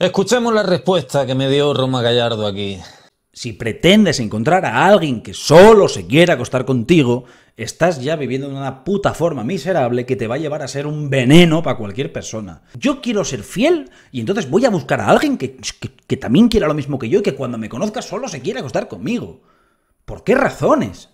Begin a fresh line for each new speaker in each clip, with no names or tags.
Escuchemos la respuesta que me dio Roma Gallardo aquí. Si pretendes encontrar a alguien que solo se quiera acostar contigo, estás ya viviendo en una puta forma miserable que te va a llevar a ser un veneno para cualquier persona. Yo quiero ser fiel y entonces voy a buscar a alguien que, también quiera lo mismo que yo y que cuando me conozca solo se quiera acostar conmigo. ¿Por qué razones?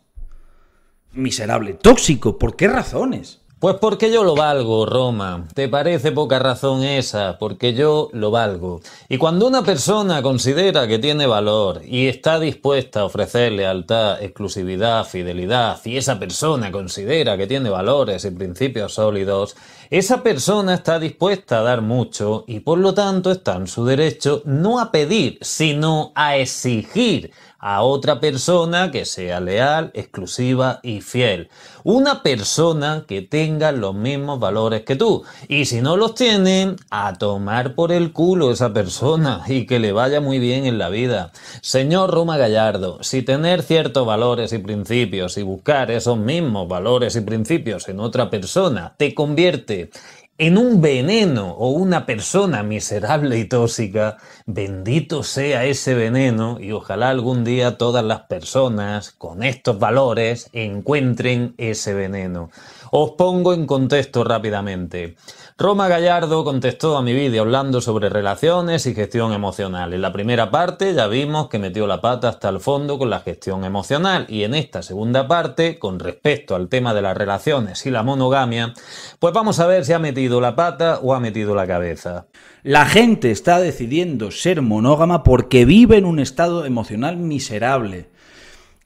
Miserable, tóxico, ¿por qué razones?
Pues porque yo lo valgo, Roma. ¿Te parece poca razón esa? Porque yo lo valgo. Y cuando una persona considera que tiene valor y está dispuesta a ofrecer lealtad, exclusividad, fidelidad, y esa persona considera que tiene valores y principios sólidos, esa persona está dispuesta a dar mucho y por lo tanto está en su derecho no a pedir, sino a exigir a otra persona que sea leal, exclusiva y fiel. Una persona que tenga los mismos valores que tú. Y si no los tiene, a tomar por el culo esa persona y que le vaya muy bien en la vida. Señor Roma Gallardo, si tener ciertos valores y principios y buscar esos mismos valores y principios en otra persona te convierte en un veneno o una persona miserable y tóxica, bendito sea ese veneno y ojalá algún día todas las personas con estos valores encuentren ese veneno. Os pongo en contexto rápidamente. Roma Gallardo contestó a mi vídeo hablando sobre relaciones y gestión emocional. En la primera parte ya vimos que metió la pata hasta el fondo con la gestión emocional y en esta segunda parte, con respecto al tema de las relaciones y la monogamia, pues vamos a ver si ha metido la pata o ha metido la cabeza. La gente está
decidiendo ser monógama porque vive en un estado emocional miserable.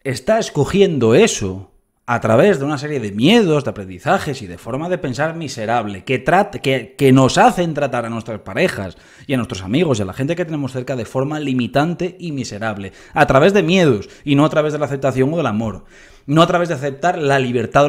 Está escogiendo eso a través de una serie de miedos, de aprendizajes y de forma de pensar miserable que, que, nos hacen tratar a nuestras parejas y a nuestros amigos y a la gente que tenemos cerca de forma limitante y miserable, a través de miedos y no a través de la aceptación o del amor no a través de aceptar la libertad de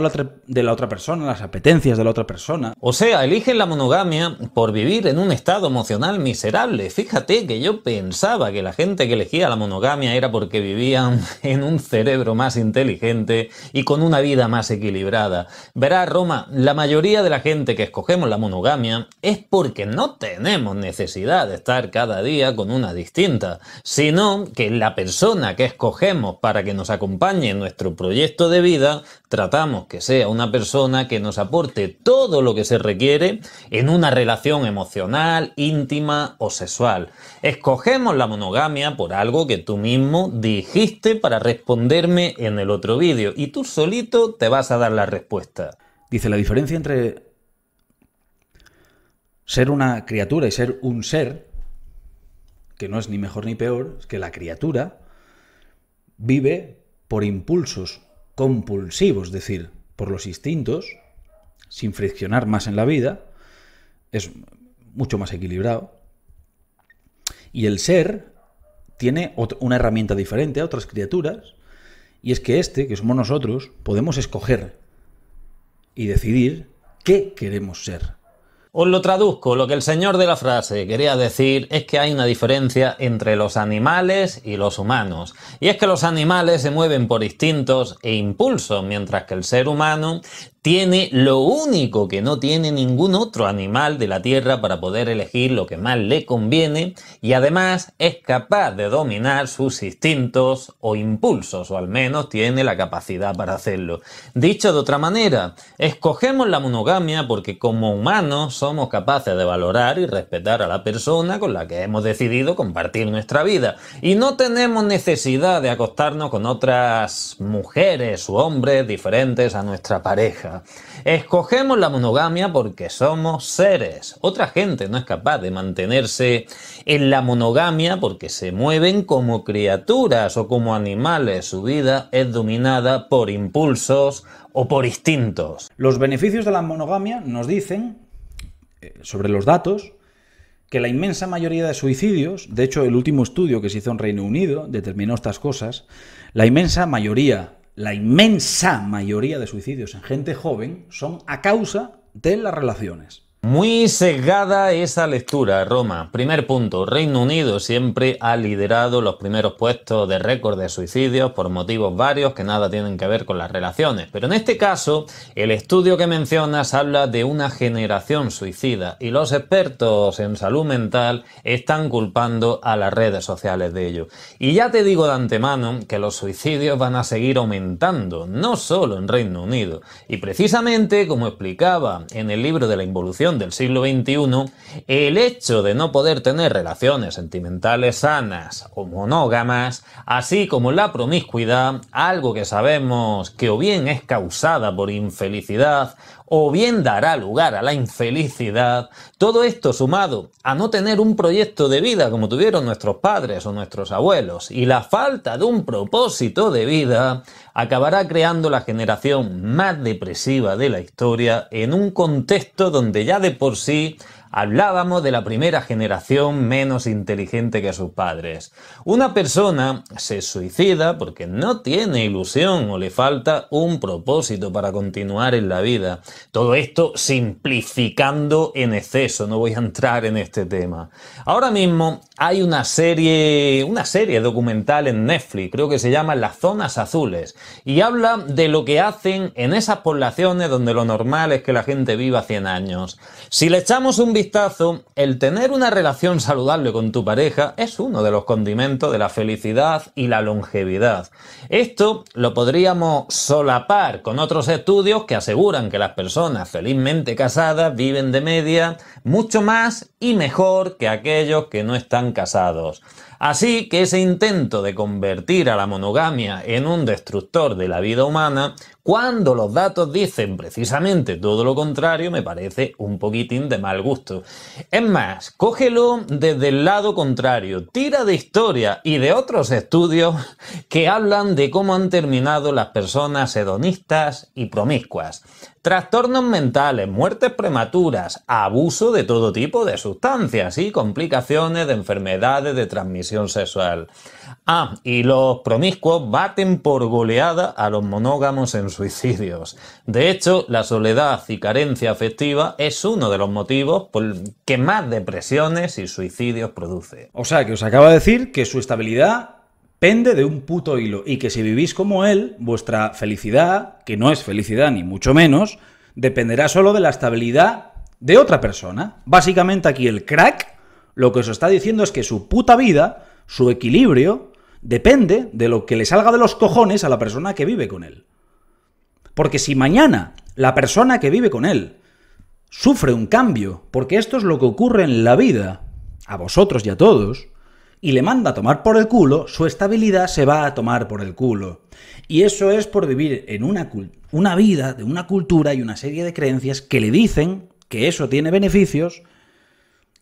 la, otra, persona, las apetencias de la otra persona.
O sea, eligen la monogamia por vivir en un estado emocional miserable. Fíjate que yo pensaba que la gente que elegía la monogamia era porque vivían en un cerebro más inteligente y con una vida más equilibrada. Verá, Roma, la mayoría de la gente que escogemos la monogamia es porque no tenemos necesidad de estar cada día con una distinta, sino que la persona que escogemos para que nos acompañe en nuestro proyecto de vida tratamos que sea una persona que nos aporte todo lo que se requiere en una relación emocional, íntima o sexual. Escogemos la monogamia por algo que tú mismo dijiste para responderme en el otro vídeo y tú solito te vas a dar la respuesta. Dice la diferencia entre ser una criatura y ser un ser,
que no es ni mejor ni peor, es que la criatura vive por impulsos compulsivos, es decir, por los instintos, sin friccionar más en la vida, es mucho más equilibrado. Y el ser tiene una herramienta diferente a otras criaturas, y es que este, que somos nosotros, podemos escoger y decidir qué queremos ser.
Os lo traduzco, lo que el señor de la frase quería decir es que hay una diferencia entre los animales y los humanos. Y es que los animales se mueven por instintos e impulsos, mientras que el ser humano tiene lo único que no tiene ningún otro animal de la Tierra para poder elegir lo que más le conviene y además es capaz de dominar sus instintos o impulsos, o al menos tiene la capacidad para hacerlo. Dicho de otra manera, escogemos la monogamia porque como humanos somos capaces de valorar y respetar a la persona con la que hemos decidido compartir nuestra vida y no tenemos necesidad de acostarnos con otras mujeres u hombres diferentes a nuestra pareja. Escogemos la monogamia porque somos seres. Otra gente no es capaz de mantenerse en la monogamia porque se mueven como criaturas o como animales. Su vida es dominada por impulsos o por instintos. Los beneficios de la monogamia
nos dicen, eh, sobre los datos, que la inmensa mayoría de suicidios, de hecho el último estudio que se hizo en Reino Unido determinó estas cosas, la inmensa mayoría la inmensa mayoría de suicidios en gente joven son a causa
de las relaciones. Muy sesgada esa lectura, Roma. Primer punto, Reino Unido siempre ha liderado los primeros puestos de récord de suicidios por motivos varios que nada tienen que ver con las relaciones. Pero en este caso, el estudio que mencionas habla de una generación suicida y los expertos en salud mental están culpando a las redes sociales de ello. Y ya te digo de antemano que los suicidios van a seguir aumentando, no solo en Reino Unido. Y precisamente, como explicaba en el libro de la involución del siglo XXI, el hecho de no poder tener relaciones sentimentales sanas o monógamas, así como la promiscuidad, algo que sabemos que o bien es causada por infelicidad o bien dará lugar a la infelicidad, todo esto sumado a no tener un proyecto de vida como tuvieron nuestros padres o nuestros abuelos y la falta de un propósito de vida, acabará creando la generación más depresiva de la historia en un contexto donde ya de por sí Hablábamos de la primera generación menos inteligente que sus padres. Una persona se suicida porque no tiene ilusión o le falta un propósito para continuar en la vida. Todo esto simplificando en exceso, no voy a entrar en este tema. Ahora mismo hay una serie, una serie documental en Netflix, creo que se llama Las zonas azules, y habla de lo que hacen en esas poblaciones donde lo normal es que la gente viva 100 años. Si le echamos un el tener una relación saludable con tu pareja es uno de los condimentos de la felicidad y la longevidad. Esto lo podríamos solapar con otros estudios que aseguran que las personas felizmente casadas viven de media mucho más y mejor que aquellos que no están casados. Así que ese intento de convertir a la monogamia en un destructor de la vida humana, cuando los datos dicen precisamente todo lo contrario, me parece un poquitín de mal gusto. Es más, cógelo desde el lado contrario, tira de historia y de otros estudios que hablan de cómo han terminado las personas hedonistas y promiscuas. Trastornos mentales, muertes prematuras, abuso de todo tipo de sustancias y complicaciones de enfermedades de transmisión sexual. Ah, y los promiscuos baten por goleada a los monógamos en suicidios. De hecho, la soledad y carencia afectiva es uno de los motivos por que más depresiones y suicidios produce. O sea, que os acaba de decir que su estabilidad Depende de un puto hilo y que si vivís como
él, vuestra felicidad, que no es felicidad ni mucho menos, dependerá solo de la estabilidad de otra persona. Básicamente aquí el crack lo que os está diciendo es que su puta vida, su equilibrio, depende de lo que le salga de los cojones a la persona que vive con él. Porque si mañana la persona que vive con él sufre un cambio, porque esto es lo que ocurre en la vida, a vosotros y a todos, y le manda a tomar por el culo, su estabilidad se va a tomar por el culo. Y eso es por vivir en una, una vida de una cultura y una serie de creencias que le dicen que eso tiene beneficios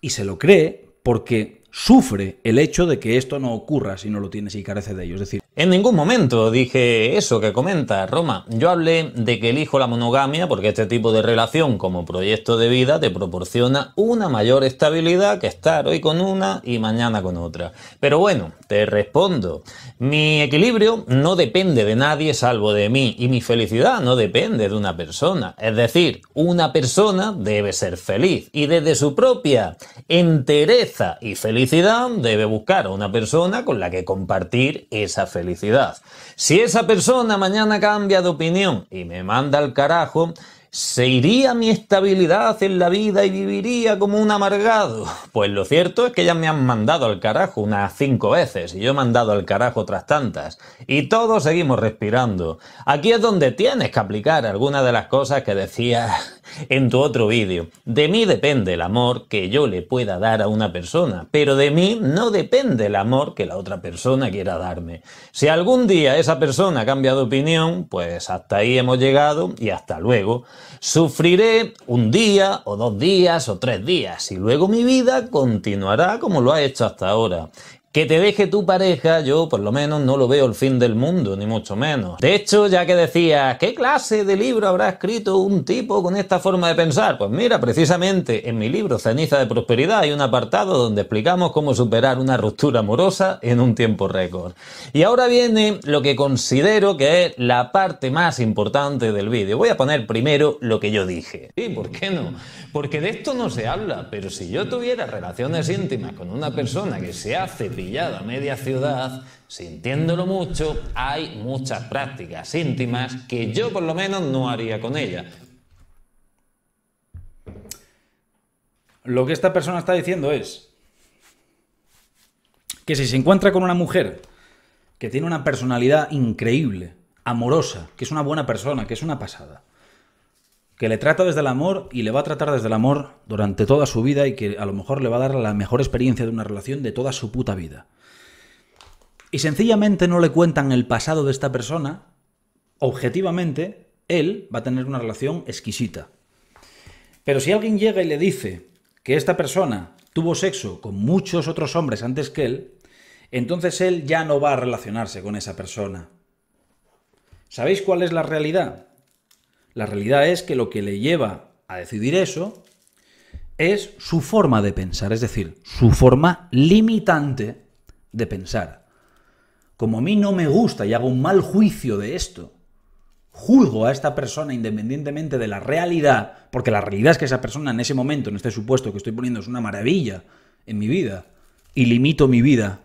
y se lo cree porque
sufre el hecho de que esto no ocurra si no lo tienes y carece de ello. Es decir, en ningún momento dije eso que comenta Roma. Yo hablé de que elijo la monogamia porque este tipo de relación como proyecto de vida te proporciona una mayor estabilidad que estar hoy con una y mañana con otra. Pero bueno, te respondo. Mi equilibrio no depende de nadie salvo de mí y mi felicidad no depende de una persona. Es decir, una persona debe ser feliz y desde su propia entereza y felicidad debe buscar a una persona con la que compartir esa felicidad felicidad. Si esa persona mañana cambia de opinión y me manda al carajo, ¿Se iría mi estabilidad en la vida y viviría como un amargado? Pues lo cierto es que ya me han mandado al carajo unas cinco veces y yo he mandado al carajo otras tantas. Y todos seguimos respirando. Aquí es donde tienes que aplicar alguna de las cosas que decía en tu otro vídeo. De mí depende el amor que yo le pueda dar a una persona, pero de mí no depende el amor que la otra persona quiera darme. Si algún día esa persona cambia de opinión, pues hasta ahí hemos llegado y hasta luego. Sufriré un día o dos días o tres días y luego mi vida continuará como lo ha hecho hasta ahora. Que te deje tu pareja, yo por lo menos no lo veo el fin del mundo, ni mucho menos. De hecho, ya que decías, ¿qué clase de libro habrá escrito un tipo con esta forma de pensar? Pues mira, precisamente en mi libro Ceniza de Prosperidad hay un apartado donde explicamos cómo superar una ruptura amorosa en un tiempo récord. Y ahora viene lo que considero que es la parte más importante del vídeo. Voy a poner primero lo que yo dije. ¿Y por qué no? Porque de esto no se habla, pero si yo tuviera relaciones íntimas con una persona que se hace media ciudad, sintiéndolo mucho, hay muchas prácticas íntimas que yo por lo menos no haría con ella. Lo que esta persona está diciendo es
que si se encuentra con una mujer que tiene una personalidad increíble, amorosa, que es una buena persona, que es una pasada, que le trata desde el amor y le va a tratar desde el amor durante toda su vida y que a lo mejor le va a dar la mejor experiencia de una relación de toda su puta vida. Y sencillamente no le cuentan el pasado de esta persona, objetivamente, él va a tener una relación exquisita. Pero si alguien llega y le dice que esta persona tuvo sexo con muchos otros hombres antes que él, entonces él ya no va a relacionarse con esa persona. ¿Sabéis cuál es la realidad? La realidad es que lo que le lleva a decidir eso es su forma de pensar, es decir, su forma limitante de pensar. Como a mí no me gusta y hago un mal juicio de esto, juzgo a esta persona independientemente de la realidad, porque la realidad es que esa persona en ese momento, en este supuesto que estoy poniendo, es una maravilla en mi vida, y limito mi vida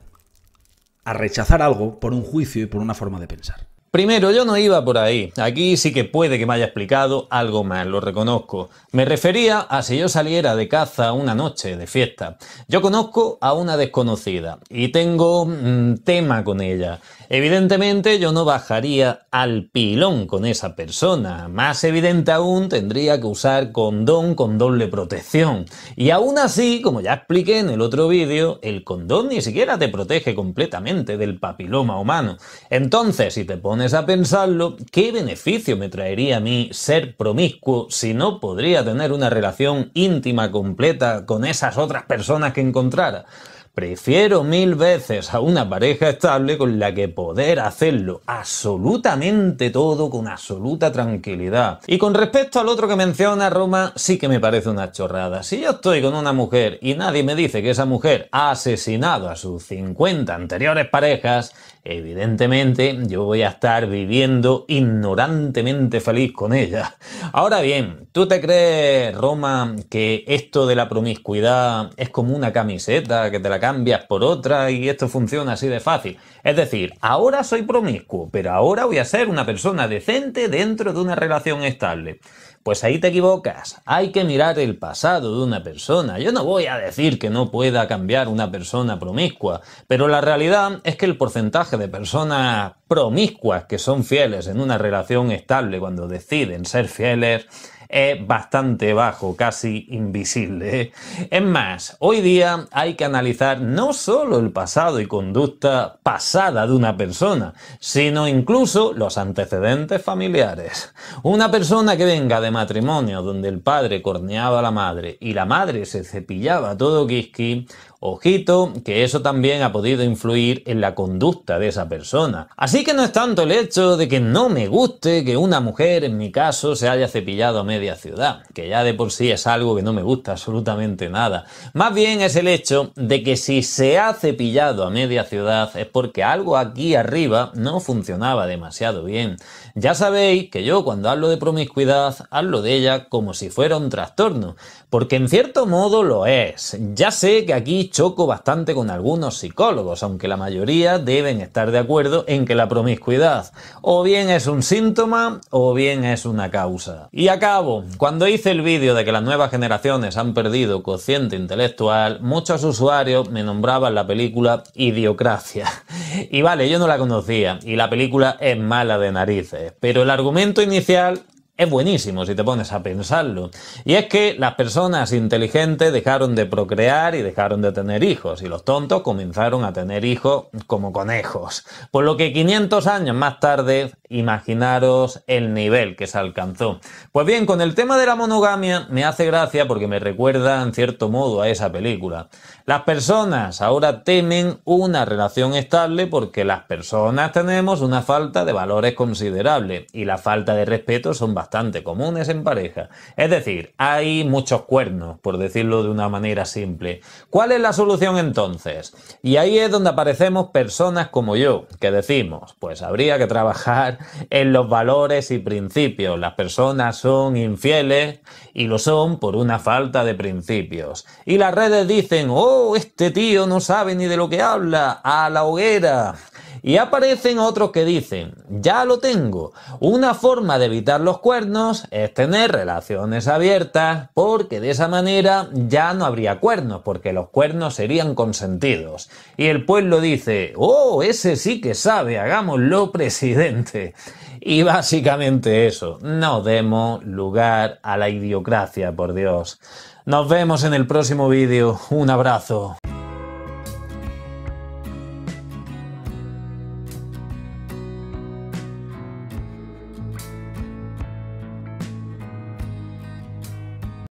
a rechazar algo por un juicio y por una forma de pensar.
Primero, yo no iba por ahí. Aquí sí que puede que me haya explicado algo más, lo reconozco. Me refería a si yo saliera de caza una noche de fiesta. Yo conozco a una desconocida y tengo mm, tema con ella. Evidentemente yo no bajaría al pilón con esa persona. Más evidente aún tendría que usar condón con doble protección. Y aún así, como ya expliqué en el otro vídeo, el condón ni siquiera te protege completamente del papiloma humano. Entonces, si te pones a pensarlo, ¿qué beneficio me traería a mí ser promiscuo si no podría tener una relación íntima completa con esas otras personas que encontrara? Prefiero mil veces a una pareja estable con la que poder hacerlo absolutamente todo con absoluta tranquilidad. Y con respecto al otro que menciona, Roma sí que me parece una chorrada. Si yo estoy con una mujer y nadie me dice que esa mujer ha asesinado a sus 50 anteriores parejas, evidentemente yo voy a estar viviendo ignorantemente feliz con ella. Ahora bien, ¿tú te crees, Roma, que esto de la promiscuidad es como una camiseta, que te la cambias por otra y esto funciona así de fácil? Es decir, ahora soy promiscuo, pero ahora voy a ser una persona decente dentro de una relación estable. Pues ahí te equivocas. Hay que mirar el pasado de una persona. Yo no voy a decir que no pueda cambiar una persona promiscua, pero la realidad es que el porcentaje de personas promiscuas que son fieles en una relación estable cuando deciden ser fieles es bastante bajo, casi invisible. ¿eh? Es más, hoy día hay que analizar no solo el pasado y conducta pasada de una persona, sino incluso los antecedentes familiares. Una persona que venga de matrimonio donde el padre corneaba a la madre y la madre se cepillaba todo quisqui, Ojito, que eso también ha podido influir en la conducta de esa persona. Así que no es tanto el hecho de que no me guste que una mujer, en mi caso, se haya cepillado a media ciudad, que ya de por sí es algo que no me gusta absolutamente nada. Más bien es el hecho de que si se ha cepillado a media ciudad es porque algo aquí arriba no funcionaba demasiado bien. Ya sabéis que yo cuando hablo de promiscuidad hablo de ella como si fuera un trastorno, porque en cierto modo lo es. Ya sé que aquí choco bastante con algunos psicólogos, aunque la mayoría deben estar de acuerdo en que la promiscuidad o bien es un síntoma o bien es una causa. Y acabo. Cuando hice el vídeo de que las nuevas generaciones han perdido cociente intelectual, muchos usuarios me nombraban la película Idiocracia. Y vale, yo no la conocía y la película es mala de narices, pero el argumento inicial es buenísimo si te pones a pensarlo. Y es que las personas inteligentes dejaron de procrear y dejaron de tener hijos, y los tontos comenzaron a tener hijos como conejos. Por lo que 500 años más tarde, imaginaros el nivel que se alcanzó. Pues bien, con el tema de la monogamia me hace gracia porque me recuerda en cierto modo a esa película. Las personas ahora temen una relación estable porque las personas tenemos una falta de valores considerable y la falta de respeto son bastante comunes en pareja. Es decir, hay muchos cuernos, por decirlo de una manera simple. ¿Cuál es la solución entonces? Y ahí es donde aparecemos personas como yo, que decimos, pues habría que trabajar en los valores y principios. Las personas son infieles y lo son por una falta de principios. Y las redes dicen, oh, este tío no sabe ni de lo que habla, a la hoguera. Y aparecen otros que dicen, ya lo tengo, una forma de evitar los cuernos es tener relaciones abiertas, porque de esa manera ya no habría cuernos, porque los cuernos serían consentidos. Y el pueblo dice, oh, ese sí que sabe, hagámoslo presidente. Y básicamente eso, no demos lugar a la idiocracia, por Dios. Nos vemos en el próximo vídeo. Un abrazo.